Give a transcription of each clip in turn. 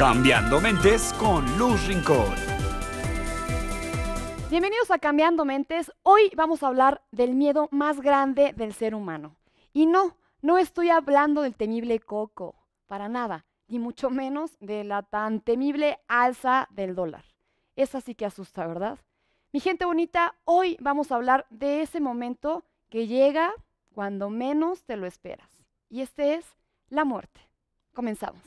Cambiando Mentes con Luz Rincón. Bienvenidos a Cambiando Mentes. Hoy vamos a hablar del miedo más grande del ser humano. Y no, no estoy hablando del temible coco, para nada, ni mucho menos de la tan temible alza del dólar. Esa sí que asusta, ¿verdad? Mi gente bonita, hoy vamos a hablar de ese momento que llega cuando menos te lo esperas. Y este es la muerte. Comenzamos.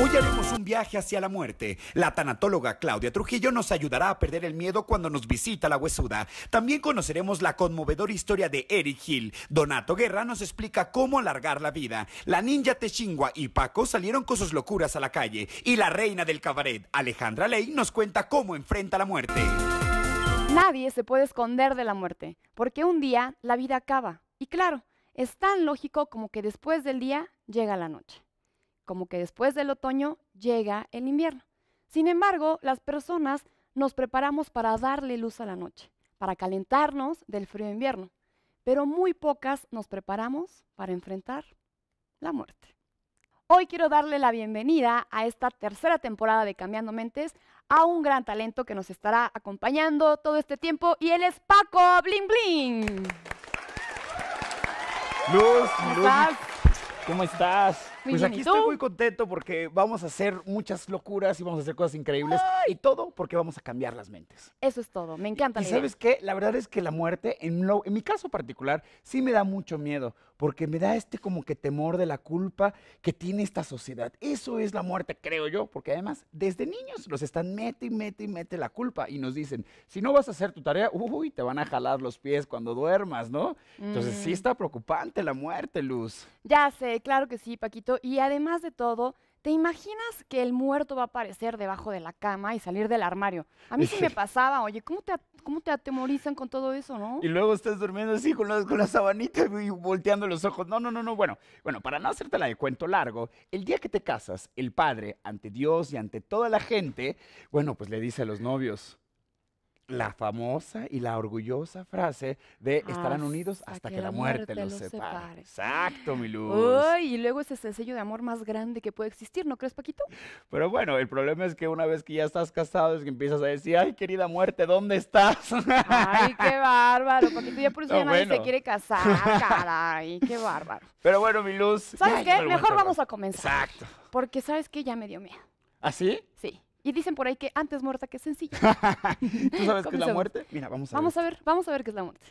Hoy haremos un viaje hacia la muerte. La tanatóloga Claudia Trujillo nos ayudará a perder el miedo cuando nos visita la huesuda. También conoceremos la conmovedora historia de Eric Hill. Donato Guerra nos explica cómo alargar la vida. La ninja Techingua y Paco salieron con sus locuras a la calle. Y la reina del cabaret, Alejandra Ley, nos cuenta cómo enfrenta la muerte. Nadie se puede esconder de la muerte, porque un día la vida acaba. Y claro, es tan lógico como que después del día llega la noche como que después del otoño llega el invierno. Sin embargo, las personas nos preparamos para darle luz a la noche, para calentarnos del frío invierno, pero muy pocas nos preparamos para enfrentar la muerte. Hoy quiero darle la bienvenida a esta tercera temporada de Cambiando Mentes a un gran talento que nos estará acompañando todo este tiempo y él es Paco Bling Bling. Luz, Luz. ¿Cómo estás? pues aquí estoy muy contento porque vamos a hacer muchas locuras y vamos a hacer cosas increíbles. Y todo porque vamos a cambiar las mentes. Eso es todo, me encanta. Y, sabes qué, la verdad es que la muerte, en, mi caso particular, sí me da mucho miedo porque me da este como que temor de la culpa que tiene esta sociedad. Eso es la muerte, creo yo, porque además desde niños nos están mete y mete y mete la culpa y nos dicen, si no vas a hacer tu tarea, uy, te van a jalar los pies cuando duermas, ¿no? Entonces sí mm. está preocupante la muerte, Luz. Ya sé, claro que sí, Paquito y además de todo, ¿te imaginas que el muerto va a aparecer debajo de la cama y salir del armario? A mí sí me pasaba, oye, ¿cómo te, cómo te atemorizan con todo eso, no? Y luego estás durmiendo así con la, con sabanita y volteando los ojos. No, no, no, no, bueno, bueno, para no hacértela de cuento largo, el día que te casas, el padre, ante Dios y ante toda la gente, bueno, pues le dice a los novios, la famosa y la orgullosa frase de estarán unidos hasta, que, la muerte, los separe. Exacto, mi luz. y luego ese es el sello de amor más grande que puede existir, ¿no crees, Paquito? Pero bueno, el problema es que una vez que ya estás casado es que empiezas a decir, ay, querida muerte, ¿dónde estás? Ay, qué bárbaro, Paquito, ya por eso ya nadie se quiere casar, caray, qué bárbaro. Pero bueno, mi luz. ¿Sabes qué? Mejor vamos a comenzar. Exacto. Porque, ¿sabes que Ya me dio miedo. ¿Ah, sí? Sí. Y dicen por ahí que antes muerta que sencilla. ¿Tú sabes qué es la muerte? Mira, vamos Vamos a ver, vamos a ver qué es la muerte.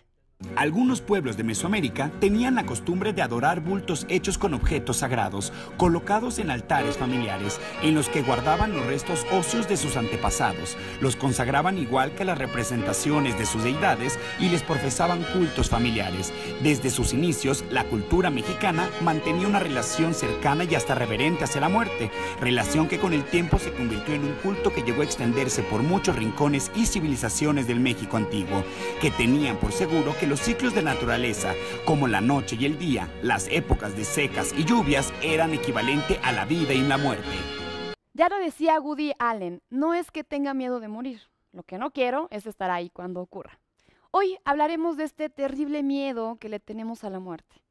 Algunos pueblos de Mesoamérica tenían la costumbre de adorar bultos hechos con objetos sagrados, colocados en altares familiares, en los que guardaban los restos óseos de sus antepasados, los consagraban igual que las representaciones de sus deidades y les profesaban cultos familiares. Desde sus inicios, la cultura mexicana mantenía una relación cercana y hasta reverente hacia la muerte, relación que con el tiempo se convirtió en un culto que llegó a extenderse por muchos rincones y civilizaciones del México antiguo, que tenían por seguro que los ciclos de naturaleza, como la noche y el día, las épocas de secas y lluvias, eran equivalente a la vida y la muerte. Ya lo decía Woody Allen, no es que tenga miedo de morir, lo que no quiero es estar ahí cuando ocurra. Hoy hablaremos de este terrible miedo que le tenemos a la muerte.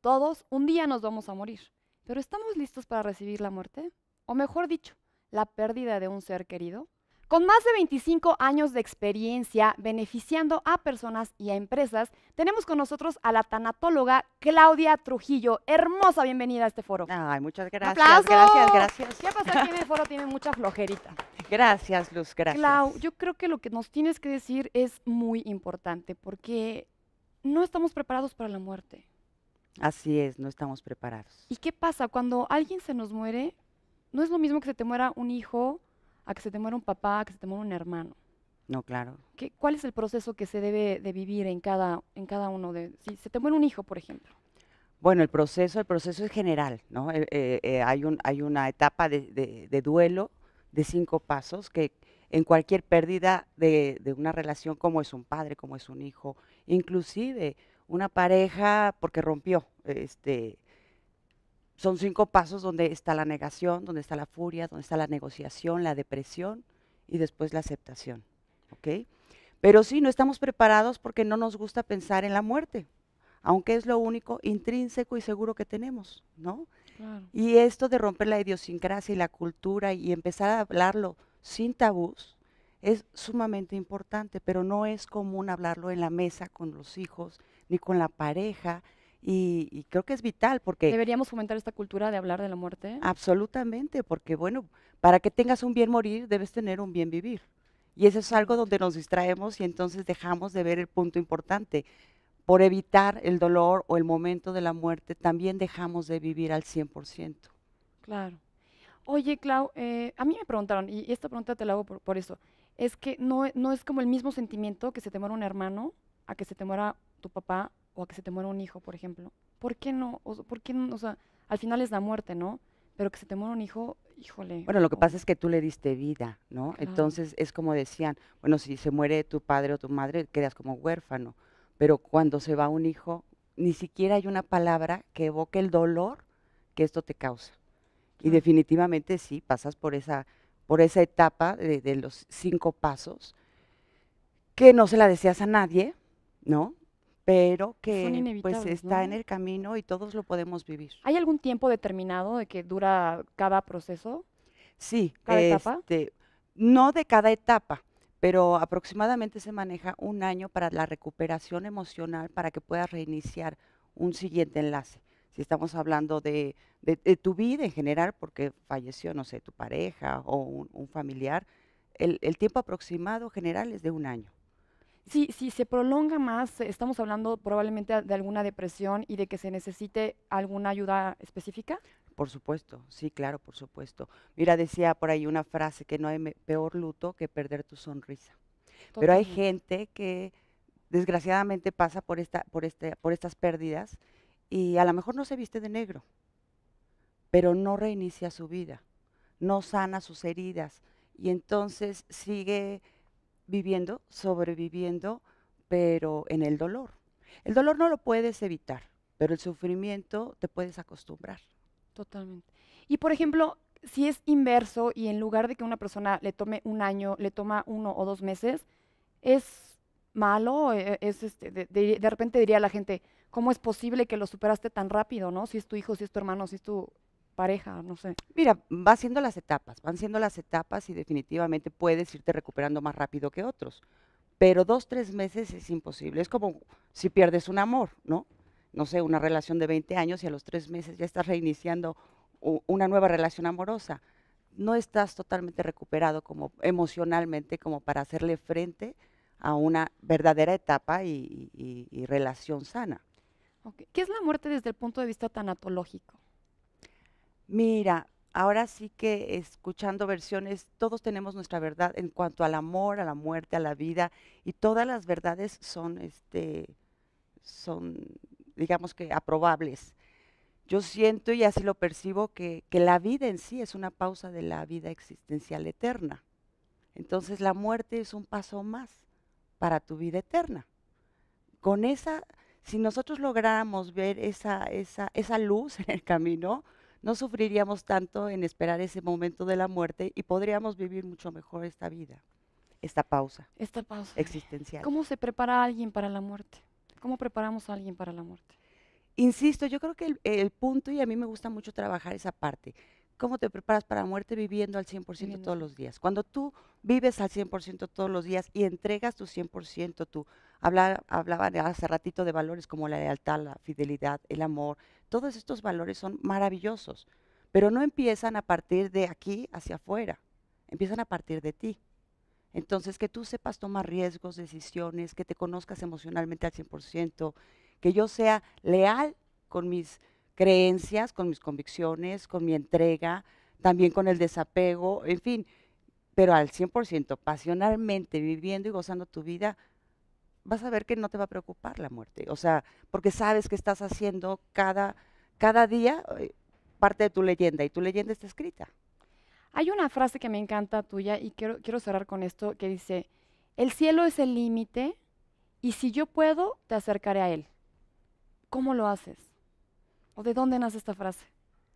Todos un día nos vamos a morir, pero ¿estamos listos para recibir la muerte? O mejor dicho, la pérdida de un ser querido. Con más de 25 años de experiencia beneficiando a personas y a empresas, tenemos con nosotros a la tanatóloga Claudia Trujillo. Hermosa bienvenida a este foro. Ay, muchas gracias. Gracias, gracias. ¿Qué pasa aquí en el foro? Tiene mucha flojerita. Gracias, Luz, gracias. Clau, yo creo que lo que nos tienes que decir es muy importante porque no estamos preparados para la muerte. Así es, no estamos preparados. ¿Y qué pasa? Cuando alguien se nos muere, no es lo mismo que se te muera un hijo, a que se te muera un papá, a que se te muera un hermano. No, claro. ¿Qué, ¿Cuál es el proceso que se debe de vivir en cada, en cada uno de... Si se te muere un hijo, por ejemplo. Bueno, el proceso, el proceso es general, ¿no? Eh, eh, eh, hay, un, hay una etapa de, duelo de cinco pasos que en cualquier pérdida de, de, una relación, como es un padre, como es un hijo, inclusive una pareja porque rompió, este, son cinco pasos donde está la negación, donde está la furia, donde está la negociación, la depresión y después la aceptación. Pero sí, no estamos preparados porque no nos gusta pensar en la muerte, aunque es lo único intrínseco y seguro que tenemos, ¿no? Y esto de romper la idiosincrasia y la cultura y empezar a hablarlo sin tabús es sumamente importante, pero no es común hablarlo en la mesa con los hijos, ni con la pareja, y, creo que es vital porque... Deberíamos fomentar esta cultura de hablar de la muerte. Absolutamente, porque bueno, para que tengas un bien morir, debes tener un bien vivir. Y eso es algo donde nos distraemos y entonces dejamos de ver el punto importante. Por evitar el dolor o el momento de la muerte, también dejamos de vivir al 100%. Claro. Oye, Clau, eh, a mí me preguntaron, y esta pregunta te la hago por, eso, es que no, no es como el mismo sentimiento que se te muera un hermano a que se te muera tu papá o a que se te muera un hijo, por ejemplo. ¿Por qué no? ¿por qué no? sea, al final es la muerte, ¿no? Pero que se te muera un hijo, híjole. Bueno, lo que pasa es que tú le diste vida, ¿no? Entonces es como decían, bueno, si se muere tu padre o tu madre, quedas como huérfano. Pero cuando se va un hijo, ni siquiera hay una palabra que evoque el dolor que esto te causa. Y definitivamente sí, pasas por esa, por esa etapa de, de, los cinco pasos, que no se la deseas a nadie, ¿no? pero que pues está en el camino y todos lo podemos vivir. ¿Hay algún tiempo determinado de que dura cada proceso? Sí, cada etapa. Este, no de cada etapa, pero aproximadamente se maneja un año para la recuperación emocional para que puedas reiniciar un siguiente enlace. Si estamos hablando de, tu vida en general, porque falleció, no sé, tu pareja o un, familiar, el tiempo aproximado general es de un año si se prolonga más, estamos hablando probablemente de alguna depresión y de que se necesite alguna ayuda específica. Por supuesto, sí, claro, por supuesto. Mira, decía por ahí una frase que no hay peor luto que perder tu sonrisa. Pero hay gente que desgraciadamente pasa por esta, por este, por estas pérdidas y a lo mejor no se viste de negro, pero no reinicia su vida, no sana sus heridas y entonces sigue viviendo, sobreviviendo, pero en el dolor. El dolor no lo puedes evitar, pero el sufrimiento te puedes acostumbrar. Totalmente. Y por ejemplo, si es inverso y en lugar de que una persona le tome un año, le toma uno o dos meses, es malo, eh, es este, de, repente diría la gente, ¿cómo es posible que lo superaste tan rápido, no? Si es tu hijo, si es tu hermano, si es tu pareja, no sé. Mira, va siendo las etapas, van siendo las etapas y definitivamente puedes irte recuperando más rápido que otros. Pero dos, tres meses es imposible. Es como si pierdes un amor, ¿no? No sé, una relación de 20 años y a los tres meses ya estás reiniciando una nueva relación amorosa. No estás totalmente recuperado como emocionalmente como para hacerle frente a una verdadera etapa y, relación sana. ¿Qué es la muerte desde el punto de vista tanatológico? mira, ahora sí que escuchando versiones, todos tenemos nuestra verdad en cuanto al amor, a la muerte, a la vida, y todas las verdades son, este, son digamos que, aprobables. Yo siento y así lo percibo que, la vida en sí es una pausa de la vida existencial eterna. Entonces la muerte es un paso más para tu vida eterna. Con esa, si nosotros lográramos ver esa, esa, esa luz en el camino, no sufriríamos tanto en esperar ese momento de la muerte y podríamos vivir mucho mejor esta vida, esta pausa. Esta pausa. Existencial. ¿Cómo se prepara alguien para la muerte? ¿Cómo preparamos a alguien para la muerte? Insisto, yo creo que el, el punto, y a mí me gusta mucho trabajar esa parte, ¿Cómo te preparas para la muerte viviendo al 100% todos los días? Cuando tú vives al 100% todos los días y entregas tu 100%, tú hablaba, hablaba hace ratito de valores como la lealtad, la fidelidad, el amor, todos estos valores son maravillosos, pero no empiezan a partir de aquí hacia afuera, empiezan a partir de ti. Entonces, que tú sepas tomar riesgos, decisiones, que te conozcas emocionalmente al 100%, que yo sea leal con mis creencias, con mis convicciones, con mi entrega, también con el desapego, en fin, pero al 100%, pasionalmente, viviendo y gozando tu vida, vas a ver que no te va a preocupar la muerte. O sea, porque sabes que estás haciendo cada, cada día eh, parte de tu leyenda y tu leyenda está escrita. Hay una frase que me encanta tuya y quiero, quiero cerrar con esto que dice, el cielo es el límite y si yo puedo, te acercaré a él. ¿Cómo lo haces? ¿O de dónde nace esta frase?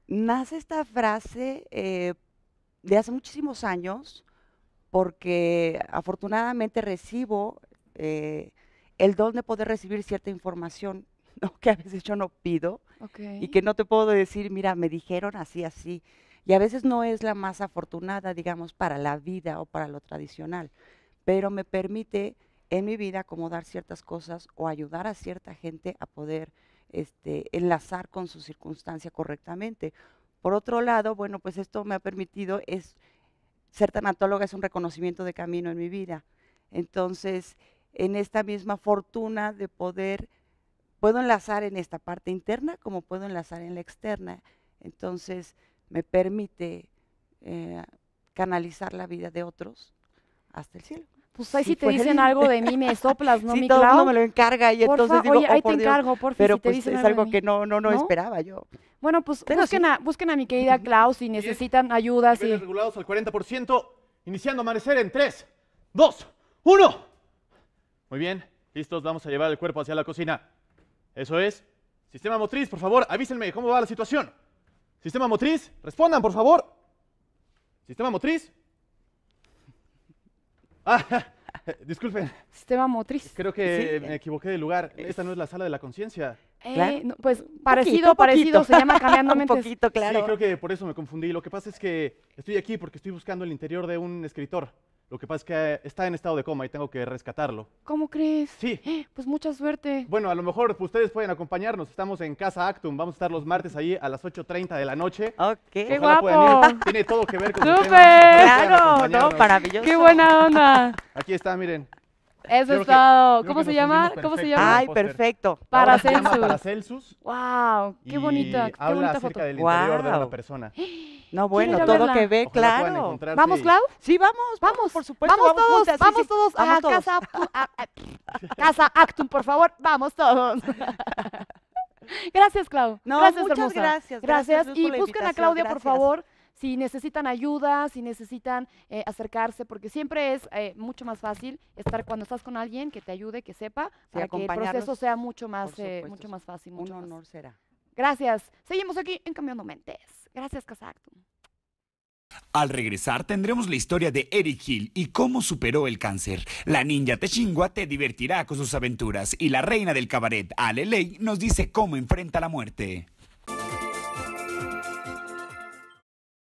Nace esta frase eh, de hace muchísimos años porque afortunadamente recibo eh, el don de poder recibir cierta información que a veces yo no pido y que no te puedo decir, mira, me dijeron así, así. Y a veces no es la más afortunada, digamos, para la vida o para lo tradicional, pero me permite en mi vida acomodar ciertas cosas o ayudar a cierta gente a poder este, enlazar con su circunstancia correctamente. Por otro lado, bueno, pues esto me ha permitido, es, ser tanatóloga es un reconocimiento de camino en mi vida. Entonces, en esta misma fortuna de poder, puedo enlazar en esta parte interna como puedo enlazar en la externa. Entonces, me permite eh, canalizar la vida de otros hasta el cielo. Pues ahí si, te pues, dicen algo de mí, me soplas, ¿no, mi todo Clau? me lo encarga y entonces digo, oye, ahí oh, te encargo, por Pero si te pues, dicen es algo que no, no, no, esperaba yo. Bueno, pues busquen, a, mi querida Clau si necesitan ayuda. sí. regulados al 40%, iniciando amanecer en 3, 2, 1. Muy bien, listos, vamos a llevar el cuerpo hacia la cocina. Eso es. Sistema motriz, por favor, avísenme cómo va la situación. Sistema motriz, respondan, por favor. Sistema motriz, Ah, disculpen. Sistema motriz. Creo que me equivoqué de lugar. Esta no es la sala de la conciencia. Eh, pues parecido, parecido, se llama cambiando un poquito, claro. Sí, creo que por eso me confundí. Lo que pasa es que estoy aquí porque estoy buscando el interior de un escritor. Lo que pasa es que eh, está en estado de coma y tengo que rescatarlo. ¿Cómo crees? Sí. pues mucha suerte. Bueno, a lo mejor ustedes pueden acompañarnos. Estamos en Casa Actum. Vamos a estar los martes ahí a las 8.30 de la noche. Ok. ¡Qué guapo! Tiene todo que ver con ¡Súper! ¡Claro! No, maravilloso. ¡Qué buena onda! Aquí está, miren. Eso es todo. ¿Cómo se llama? ¿Cómo se llama? Ay, perfecto. Paracelsus. Paracelsus. Wow, qué bonita. Y habla acerca del interior de una persona. No, bueno, todo que ve, claro. ¿Vamos, Clau? Sí, vamos, vamos. Por supuesto, vamos, todos, vamos todos a Casa, Actum, por favor, vamos todos. gracias, Clau. muchas gracias. Gracias. y busquen a Claudia, por favor si necesitan ayuda, si necesitan eh, acercarse, porque siempre es eh, mucho más fácil estar cuando estás con alguien que te ayude, que sepa, para que el proceso sea mucho más, eh, mucho más fácil. un honor será. Gracias. Seguimos aquí en Cambiando Mentes. Gracias, Casacto. Al regresar tendremos la historia de Eric Hill y cómo superó el cáncer. La ninja Techingua te divertirá con sus aventuras y la reina del cabaret, Alelei, nos dice cómo enfrenta la muerte.